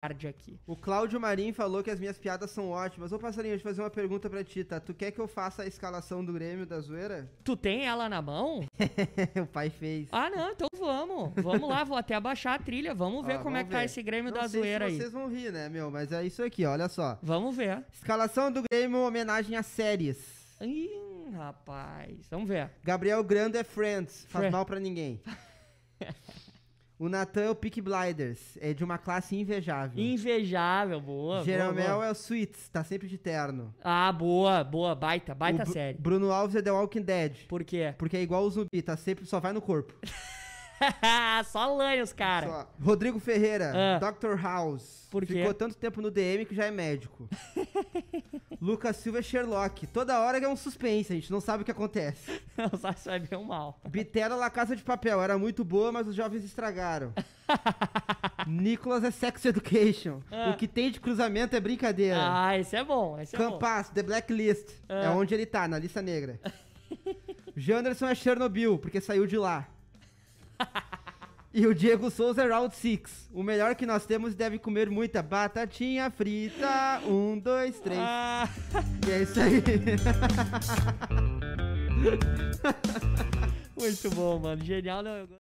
tarde aqui. O Cláudio Marim falou que as minhas piadas são ótimas. Ô, passarinho, deixa eu fazer uma pergunta pra ti, tá? Tu quer que eu faça a escalação do Grêmio da zoeira? Tu tem ela na mão? o pai fez. Ah, não, então vamos. Vamos lá, vou até abaixar a trilha. Vamos ver ó, como é vamos é que tá ver. tá esse Grêmio não da zoeira se aí. Vocês vão rir, né, meu? Mas é isso aqui, olha só. Vamos ver. Escalação do Grêmio, homenagem a séries. Ih, rapaz. Vamos ver. Gabriel Grande é Friends. Faz Friend. mal pra ninguém. O Natan é o Peak Blinders, é de uma classe invejável. Invejável, boa. Jeromel boa, é o Sweets, tá sempre de terno. Ah, boa, boa, baita, baita Br série. Bruno Alves é The Walking Dead. Por quê? Porque é igual o zumbi, tá sempre, só vai no corpo. só lanhos, cara. Só. Rodrigo Ferreira, ah. Dr. House. Por quê? Ficou tanto tempo no DM que já é médico. Lucas Silva é Sherlock. Toda hora é um suspense, a gente não sabe o que acontece. não sabe vai bem o mal. Bitela La Casa de Papel. Era muito boa, mas os jovens estragaram. Nicolas é Sex Education. Ah. O que tem de cruzamento é brincadeira. Ah, esse é bom, esse Campas, é bom. The Blacklist. Ah. É onde ele tá, na lista negra. Janderson é Chernobyl, porque saiu de lá. E o Diego Souza é Round 6. O melhor que nós temos deve comer muita batatinha frita. Um, dois, três. Ah. E é isso aí. Muito bom, mano. Genial, né?